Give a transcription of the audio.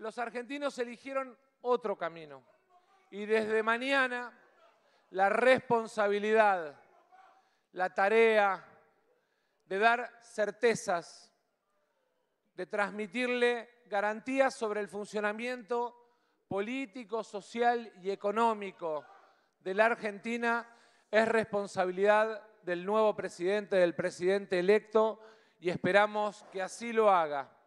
los argentinos eligieron otro camino. Y desde mañana la responsabilidad, la tarea de dar certezas, de transmitirle garantías sobre el funcionamiento político, social y económico de la Argentina es responsabilidad del nuevo presidente, del presidente electo, y esperamos que así lo haga.